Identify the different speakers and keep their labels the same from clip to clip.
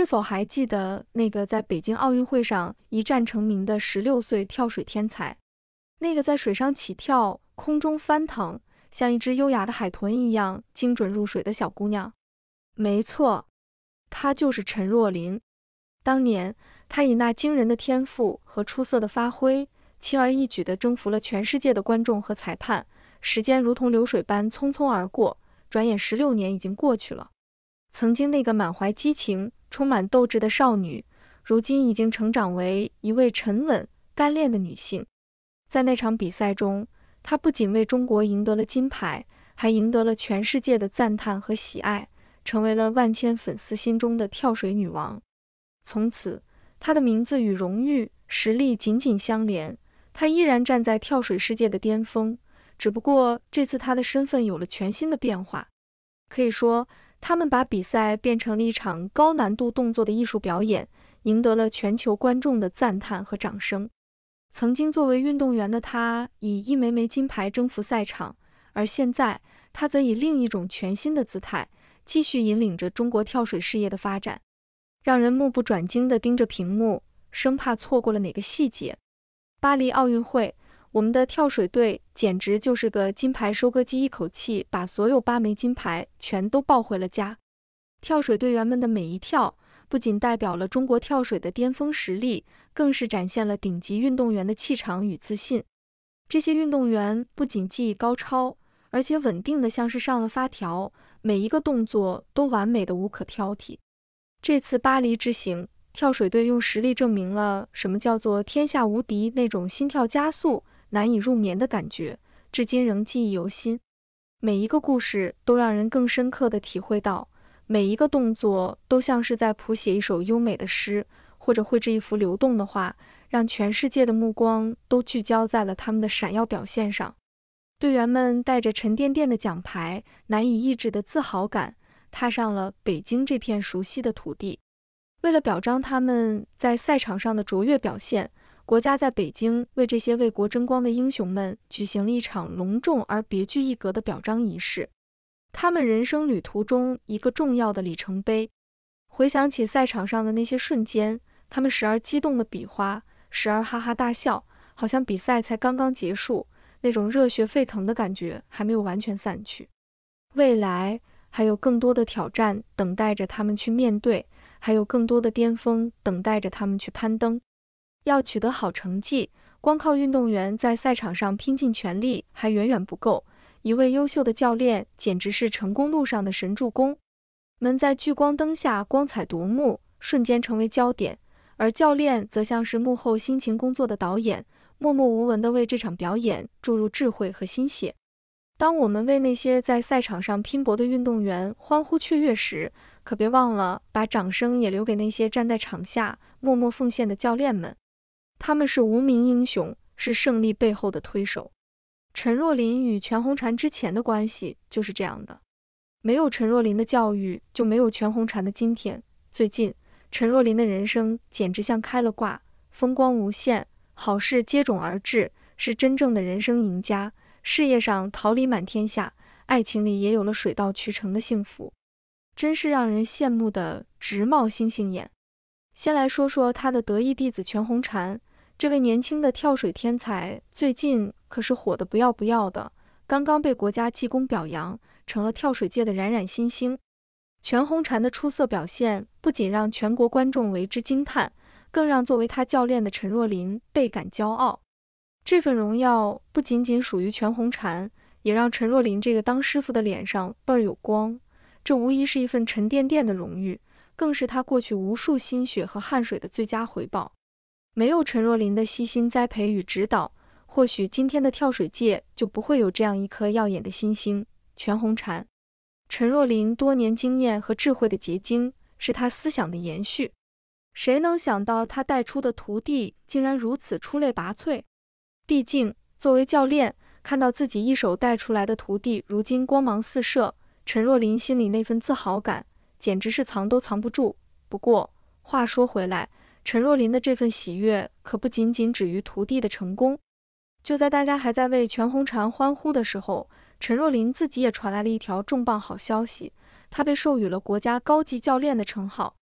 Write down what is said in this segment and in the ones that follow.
Speaker 1: 是否还记得那个在北京奥运会上一战成名的十六岁跳水天才？那个在水上起跳、空中翻腾，像一只优雅的海豚一样精准入水的小姑娘？没错，她就是陈若琳。当年，她以那惊人的天赋和出色的发挥，轻而易举地征服了全世界的观众和裁判。时间如同流水般匆匆而过，转眼十六年已经过去了。曾经那个满怀激情。充满斗志的少女，如今已经成长为一位沉稳干练的女性。在那场比赛中，她不仅为中国赢得了金牌，还赢得了全世界的赞叹和喜爱，成为了万千粉丝心中的跳水女王。从此，她的名字与荣誉、实力紧紧相连。她依然站在跳水世界的巅峰，只不过这次她的身份有了全新的变化。可以说。他们把比赛变成了一场高难度动作的艺术表演，赢得了全球观众的赞叹和掌声。曾经作为运动员的他，以一枚枚金牌征服赛场，而现在他则以另一种全新的姿态，继续引领着中国跳水事业的发展，让人目不转睛地盯着屏幕，生怕错过了哪个细节。巴黎奥运会。我们的跳水队简直就是个金牌收割机，一口气把所有八枚金牌全都抱回了家。跳水队员们的每一跳，不仅代表了中国跳水的巅峰实力，更是展现了顶级运动员的气场与自信。这些运动员不仅技艺高超，而且稳定的像是上了发条，每一个动作都完美的无可挑剔。这次巴黎之行，跳水队用实力证明了什么叫做天下无敌，那种心跳加速。难以入眠的感觉，至今仍记忆犹新。每一个故事都让人更深刻地体会到，每一个动作都像是在谱写一首优美的诗，或者绘制一幅流动的画，让全世界的目光都聚焦在了他们的闪耀表现上。队员们带着沉甸甸的奖牌，难以抑制的自豪感，踏上了北京这片熟悉的土地。为了表彰他们在赛场上的卓越表现。国家在北京为这些为国争光的英雄们举行了一场隆重而别具一格的表彰仪式，他们人生旅途中一个重要的里程碑。回想起赛场上的那些瞬间，他们时而激动地比划，时而哈哈大笑，好像比赛才刚刚结束，那种热血沸腾的感觉还没有完全散去。未来还有更多的挑战等待着他们去面对，还有更多的巅峰等待着他们去攀登。要取得好成绩，光靠运动员在赛场上拼尽全力还远远不够。一位优秀的教练简直是成功路上的神助攻。们在聚光灯下光彩夺目，瞬间成为焦点，而教练则像是幕后辛勤工作的导演，默默无闻地为这场表演注入智慧和心血。当我们为那些在赛场上拼搏的运动员欢呼雀跃时，可别忘了把掌声也留给那些站在场下默默奉献的教练们。他们是无名英雄，是胜利背后的推手。陈若琳与全红婵之前的关系就是这样的，没有陈若琳的教育，就没有全红婵的今天。最近，陈若琳的人生简直像开了挂，风光无限，好事接踵而至，是真正的人生赢家。事业上桃李满天下，爱情里也有了水到渠成的幸福，真是让人羡慕的直冒星星眼。先来说说他的得意弟子全红婵。这位年轻的跳水天才最近可是火的不要不要的，刚刚被国家技工表扬，成了跳水界的冉冉新星。全红婵的出色表现不仅让全国观众为之惊叹，更让作为他教练的陈若琳倍感骄傲。这份荣耀不仅仅属于全红婵，也让陈若琳这个当师傅的脸上倍儿有光。这无疑是一份沉甸甸的荣誉，更是他过去无数心血和汗水的最佳回报。没有陈若琳的悉心栽培与指导，或许今天的跳水界就不会有这样一颗耀眼的新星全红婵。陈若琳多年经验和智慧的结晶，是她思想的延续。谁能想到她带出的徒弟竟然如此出类拔萃？毕竟作为教练，看到自己一手带出来的徒弟如今光芒四射，陈若琳心里那份自豪感简直是藏都藏不住。不过话说回来，陈若琳的这份喜悦可不仅仅止于徒弟的成功。就在大家还在为全红婵欢呼的时候，陈若琳自己也传来了一条重磅好消息：她被授予了国家高级教练的称号。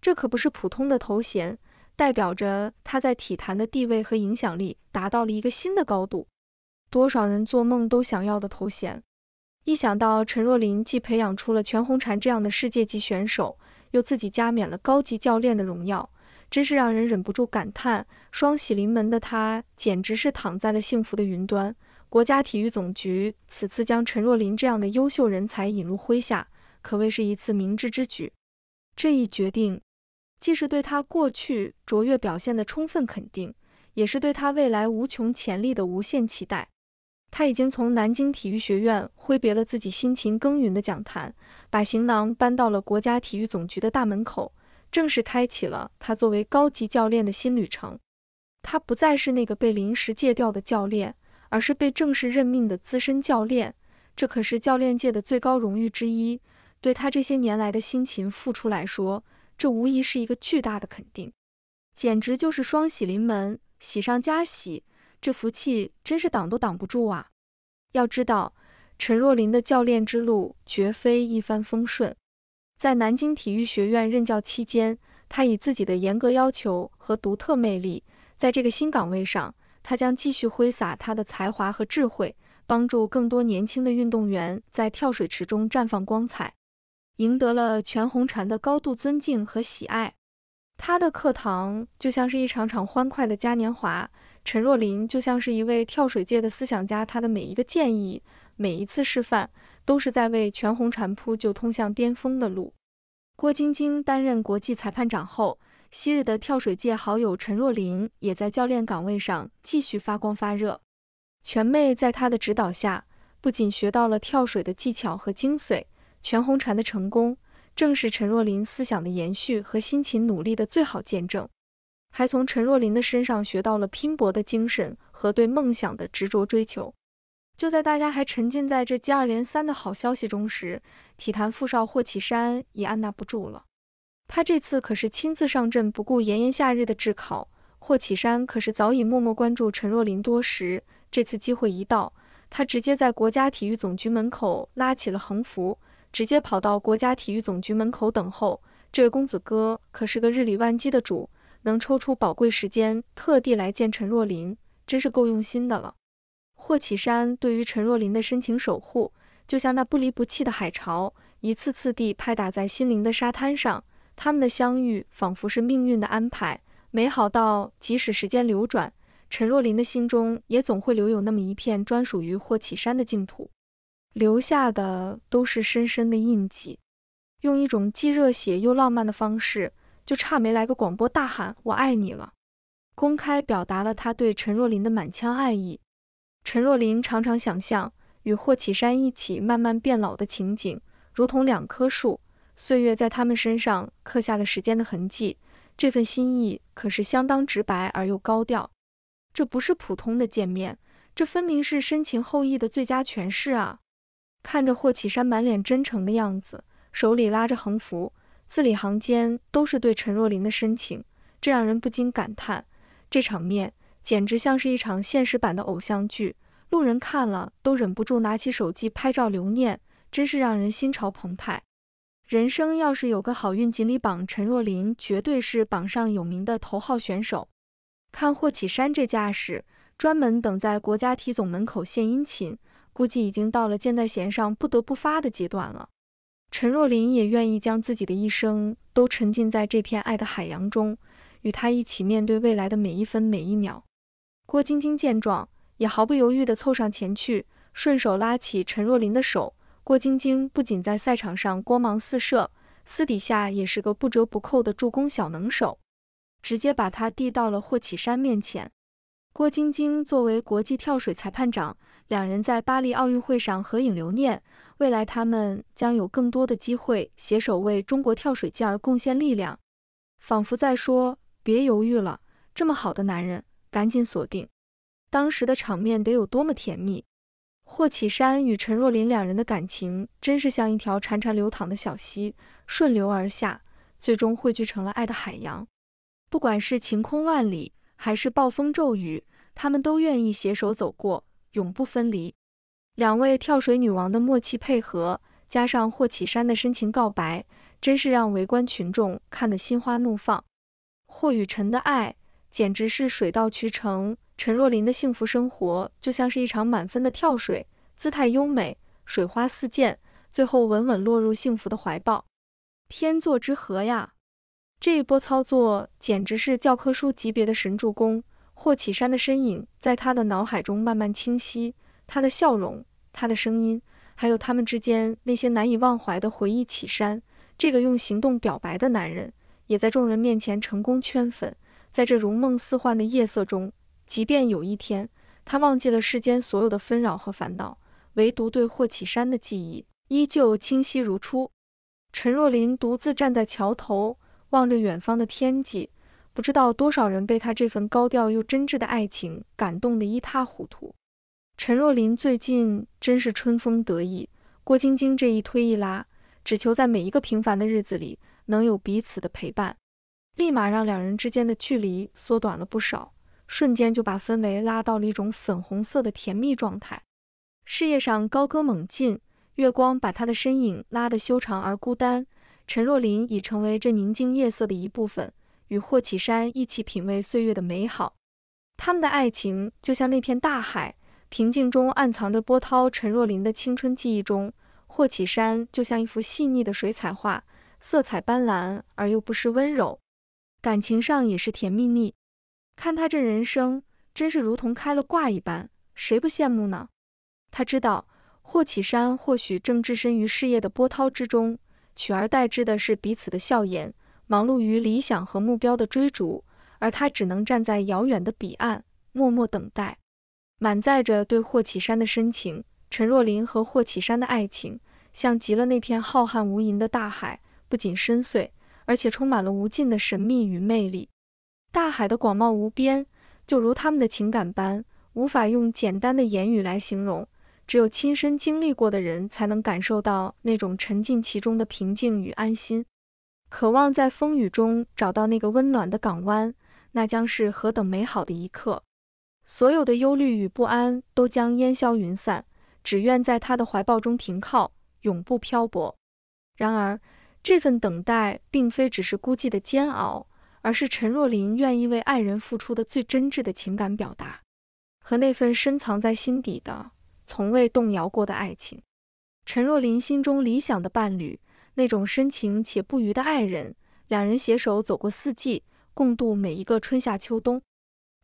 Speaker 1: 这可不是普通的头衔，代表着她在体坛的地位和影响力达到了一个新的高度，多少人做梦都想要的头衔。一想到陈若琳既培养出了全红婵这样的世界级选手，又自己加冕了高级教练的荣耀，真是让人忍不住感叹，双喜临门的他简直是躺在了幸福的云端。国家体育总局此次将陈若琳这样的优秀人才引入麾下，可谓是一次明智之举。这一决定既是对他过去卓越表现的充分肯定，也是对他未来无穷潜力的无限期待。他已经从南京体育学院挥别了自己辛勤耕耘的讲坛，把行囊搬到了国家体育总局的大门口。正式开启了他作为高级教练的新旅程。他不再是那个被临时借调的教练，而是被正式任命的资深教练。这可是教练界的最高荣誉之一，对他这些年来的辛勤付出来说，这无疑是一个巨大的肯定，简直就是双喜临门，喜上加喜。这福气真是挡都挡不住啊！要知道，陈若琳的教练之路绝非一帆风顺。在南京体育学院任教期间，他以自己的严格要求和独特魅力，在这个新岗位上，他将继续挥洒他的才华和智慧，帮助更多年轻的运动员在跳水池中绽放光彩，赢得了全红婵的高度尊敬和喜爱。他的课堂就像是一场场欢快的嘉年华，陈若琳就像是一位跳水界的思想家，他的每一个建议，每一次示范。都是在为全红婵铺就通向巅峰的路。郭晶晶担任国际裁判长后，昔日的跳水界好友陈若琳也在教练岗位上继续发光发热。全妹在她的指导下，不仅学到了跳水的技巧和精髓，全红婵的成功正是陈若琳思想的延续和辛勤努力的最好见证，还从陈若琳的身上学到了拼搏的精神和对梦想的执着追求。就在大家还沉浸在这接二连三的好消息中时，体坛富少霍启山也按捺不住了。他这次可是亲自上阵，不顾炎炎夏日的炙烤。霍启山可是早已默默关注陈若琳多时，这次机会一到，他直接在国家体育总局门口拉起了横幅，直接跑到国家体育总局门口等候。这位公子哥可是个日理万机的主，能抽出宝贵时间特地来见陈若琳，真是够用心的了。霍启山对于陈若琳的深情守护，就像那不离不弃的海潮，一次次地拍打在心灵的沙滩上。他们的相遇仿佛是命运的安排，美好到即使时间流转，陈若琳的心中也总会留有那么一片专属于霍启山的净土，留下的都是深深的印记。用一种既热血又浪漫的方式，就差没来个广播大喊“我爱你了”，公开表达了他对陈若琳的满腔爱意。陈若琳常常想象与霍启山一起慢慢变老的情景，如同两棵树，岁月在他们身上刻下了时间的痕迹。这份心意可是相当直白而又高调，这不是普通的见面，这分明是深情厚谊的最佳诠释啊！看着霍启山满脸真诚的样子，手里拉着横幅，字里行间都是对陈若琳的深情，这让人不禁感叹这场面。简直像是一场现实版的偶像剧，路人看了都忍不住拿起手机拍照留念，真是让人心潮澎湃。人生要是有个好运锦鲤榜，陈若琳绝对是榜上有名的头号选手。看霍启山这架势，专门等在国家体总门口献殷勤，估计已经到了箭在弦上不得不发的阶段了。陈若琳也愿意将自己的一生都沉浸在这片爱的海洋中，与他一起面对未来的每一分每一秒。郭晶晶见状，也毫不犹豫地凑上前去，顺手拉起陈若琳的手。郭晶晶不仅在赛场上光芒四射，私底下也是个不折不扣的助攻小能手，直接把她递到了霍启山面前。郭晶晶作为国际跳水裁判长，两人在巴黎奥运会上合影留念。未来他们将有更多的机会携手为中国跳水健儿贡献力量，仿佛在说：“别犹豫了，这么好的男人。”赶紧锁定，当时的场面得有多么甜蜜！霍启山与陈若琳两人的感情真是像一条潺潺流淌的小溪，顺流而下，最终汇聚成了爱的海洋。不管是晴空万里，还是暴风骤雨，他们都愿意携手走过，永不分离。两位跳水女王的默契配合，加上霍启山的深情告白，真是让围观群众看得心花怒放。霍雨辰的爱。简直是水到渠成。陈若琳的幸福生活就像是一场满分的跳水，姿态优美，水花四溅，最后稳稳落入幸福的怀抱。天作之合呀！这一波操作简直是教科书级别的神助攻。霍启山的身影在他的脑海中慢慢清晰，他的笑容，他的声音，还有他们之间那些难以忘怀的回忆。启山，这个用行动表白的男人，也在众人面前成功圈粉。在这如梦似幻的夜色中，即便有一天他忘记了世间所有的纷扰和烦恼，唯独对霍启山的记忆依旧清晰如初。陈若琳独自站在桥头，望着远方的天际，不知道多少人被他这份高调又真挚的爱情感动得一塌糊涂。陈若琳最近真是春风得意，郭晶晶这一推一拉，只求在每一个平凡的日子里能有彼此的陪伴。立马让两人之间的距离缩短了不少，瞬间就把氛围拉到了一种粉红色的甜蜜状态。事业上高歌猛进，月光把他的身影拉得修长而孤单。陈若琳已成为这宁静夜色的一部分，与霍启山一起品味岁月的美好。他们的爱情就像那片大海，平静中暗藏着波涛。陈若琳的青春记忆中，霍启山就像一幅细腻的水彩画，色彩斑斓而又不失温柔。感情上也是甜蜜蜜，看他这人生，真是如同开了挂一般，谁不羡慕呢？他知道霍启山或许正置身于事业的波涛之中，取而代之的是彼此的笑颜，忙碌于理想和目标的追逐，而他只能站在遥远的彼岸，默默等待，满载着对霍启山的深情。陈若琳和霍启山的爱情，像极了那片浩瀚无垠的大海，不仅深邃。而且充满了无尽的神秘与魅力。大海的广袤无边，就如他们的情感般，无法用简单的言语来形容。只有亲身经历过的人，才能感受到那种沉浸其中的平静与安心。渴望在风雨中找到那个温暖的港湾，那将是何等美好的一刻！所有的忧虑与不安都将烟消云散，只愿在他的怀抱中停靠，永不漂泊。然而，这份等待并非只是孤寂的煎熬，而是陈若琳愿意为爱人付出的最真挚的情感表达，和那份深藏在心底的、从未动摇过的爱情。陈若琳心中理想的伴侣，那种深情且不渝的爱人，两人携手走过四季，共度每一个春夏秋冬。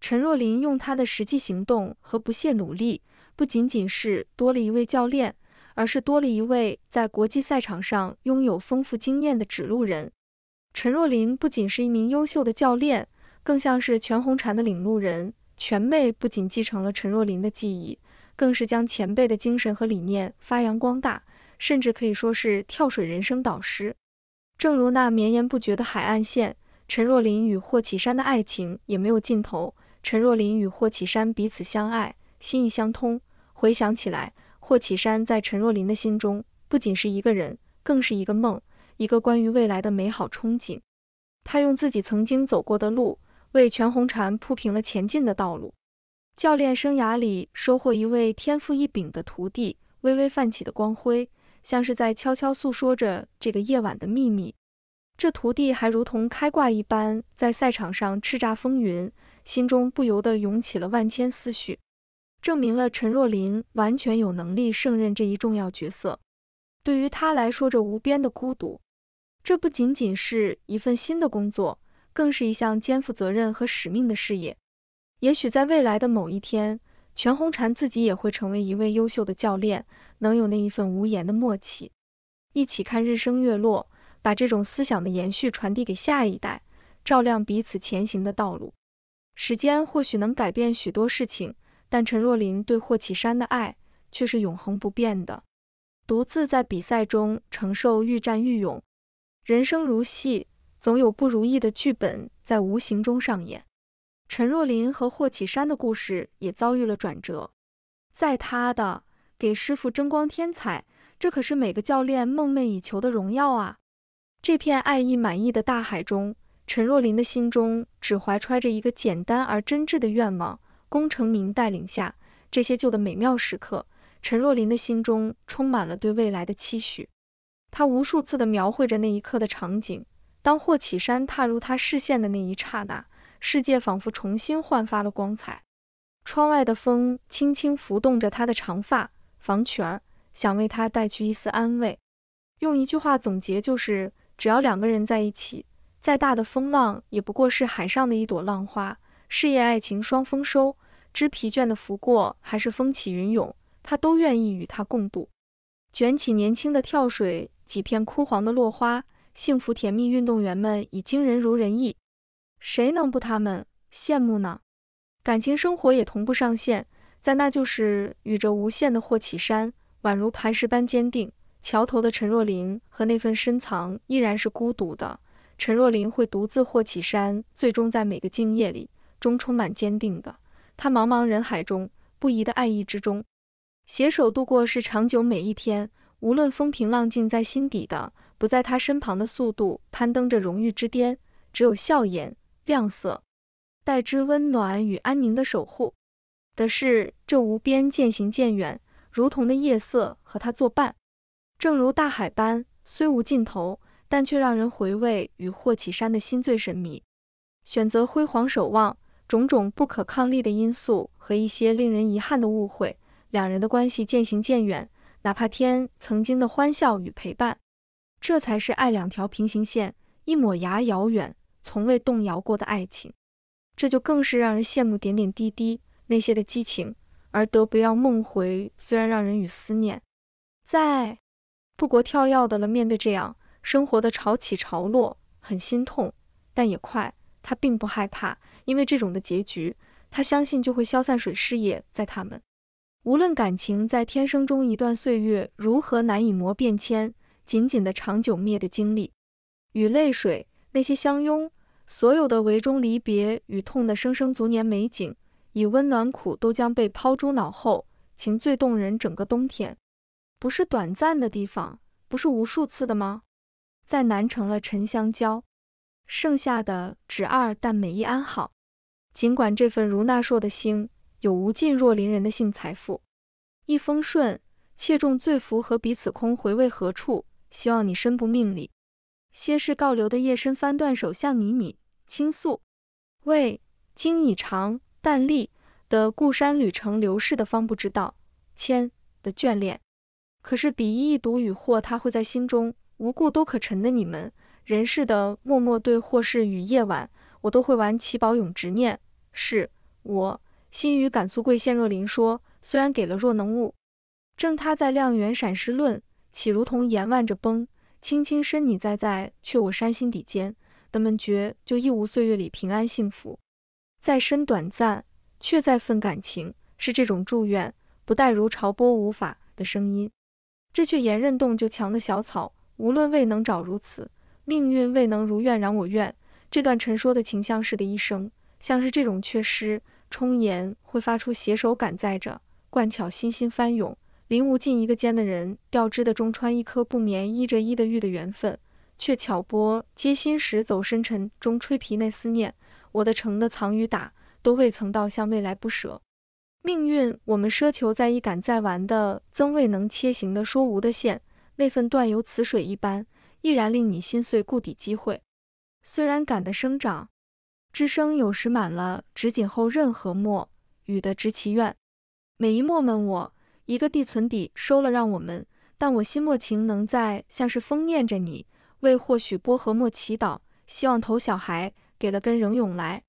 Speaker 1: 陈若琳用她的实际行动和不懈努力，不仅仅是多了一位教练。而是多了一位在国际赛场上拥有丰富经验的指路人，陈若琳不仅是一名优秀的教练，更像是全红婵的领路人。全妹不仅继承了陈若琳的记忆，更是将前辈的精神和理念发扬光大，甚至可以说是跳水人生导师。正如那绵延不绝的海岸线，陈若琳与霍启山的爱情也没有尽头。陈若琳与霍启山彼此相爱，心意相通。回想起来。霍启山在陈若琳的心中不仅是一个人，更是一个梦，一个关于未来的美好憧憬。他用自己曾经走过的路，为全红婵铺平了前进的道路。教练生涯里收获一位天赋异禀的徒弟，微微泛起的光辉，像是在悄悄诉说着这个夜晚的秘密。这徒弟还如同开挂一般，在赛场上叱咤风云，心中不由得涌起了万千思绪。证明了陈若琳完全有能力胜任这一重要角色。对于她来说，这无边的孤独，这不仅仅是一份新的工作，更是一项肩负责任和使命的事业。也许在未来的某一天，全红婵自己也会成为一位优秀的教练，能有那一份无言的默契，一起看日升月落，把这种思想的延续传递给下一代，照亮彼此前行的道路。时间或许能改变许多事情。但陈若琳对霍启山的爱却是永恒不变的，独自在比赛中承受愈战愈勇。人生如戏，总有不如意的剧本在无形中上演。陈若琳和霍启山的故事也遭遇了转折。在他的给师傅争光添彩，这可是每个教练梦寐以求的荣耀啊！这片爱意满溢的大海中，陈若琳的心中只怀揣着一个简单而真挚的愿望。功成名带领下，这些旧的美妙时刻，陈若琳的心中充满了对未来的期许。她无数次地描绘着那一刻的场景。当霍启山踏入她视线的那一刹那，世界仿佛重新焕发了光彩。窗外的风轻轻拂动着她的长发，房泉儿想为她带去一丝安慰。用一句话总结，就是只要两个人在一起，再大的风浪也不过是海上的一朵浪花。事业爱情双丰收，知疲倦的拂过，还是风起云涌，他都愿意与他共度。卷起年轻的跳水，几片枯黄的落花，幸福甜蜜。运动员们已惊人如人意，谁能不他们羡慕呢？感情生活也同步上线，在那就是与着无限的霍启山，宛如磐石般坚定。桥头的陈若琳和那份深藏依然是孤独的。陈若琳会独自霍启山，最终在每个静夜里。中充满坚定的，他茫茫人海中不移的爱意之中，携手度过是长久每一天。无论风平浪静，在心底的不在他身旁的速度攀登着荣誉之巅，只有笑颜亮色，代之温暖与安宁的守护的是这无边渐行渐远，如同的夜色和他作伴，正如大海般虽无尽头，但却让人回味与霍启山的心醉神迷，选择辉煌守望。种种不可抗力的因素和一些令人遗憾的误会，两人的关系渐行渐远。哪怕天曾经的欢笑与陪伴，这才是爱。两条平行线，一抹牙遥远，从未动摇过的爱情，这就更是让人羡慕点点滴滴那些的激情。而得不要梦回，虽然让人与思念，在不国跳要的了。面对这样生活的潮起潮落，很心痛，但也快。他并不害怕，因为这种的结局，他相信就会消散。水事业在他们，无论感情在天生中一段岁月如何难以磨变迁，紧紧的长久灭的经历与泪水，那些相拥，所有的围中离别与痛的生生足年美景，以温暖苦都将被抛诸脑后。情最动人，整个冬天，不是短暂的地方，不是无数次的吗？在南城了，沉香蕉。剩下的只二，但每一安好。尽管这份如那硕的心，有无尽若邻人的性财富，一封顺，切中罪福和彼此空回味何处？希望你身不命里。歇世告刘的夜深翻断手向你你倾诉，为经已长，但立的故山旅程流逝的方不知道千的眷恋，可是比一一读与惑，他会在心中无故都可沉的你们。人世的默默对或是与夜晚，我都会玩奇宝永执念。是我心与感素贵现若琳说，虽然给了若能悟，正他在量元闪失论，岂如同言万着崩？轻轻身你在在，却我山心底间。的门绝，就一无岁月里平安幸福，再深短暂，却再份感情是这种祝愿，不带如潮波无法的声音。这却言刃动就强的小草，无论未能找如此。命运未能如愿，然我愿。这段陈说的情，像是的一生，像是这种缺失充言，会发出携手赶在着，惯巧心心翻涌，临无尽一个尖的人，掉枝的中穿一颗不眠依着依的玉的缘分，却巧拨接心时走深沉中吹皮内思念。我的城的藏与打，都未曾到向未来不舍。命运，我们奢求在一赶在完的，曾未能切行的说无的线，那份断游此水一般。依然令你心碎，故底机会。虽然感的生长，之声有时满了，只紧候任何末雨的直其愿。每一末问我一个地存底收了，让我们，但我心莫情能在，像是风念着你，为或许波和末祈祷，希望投小孩给了根仍涌来。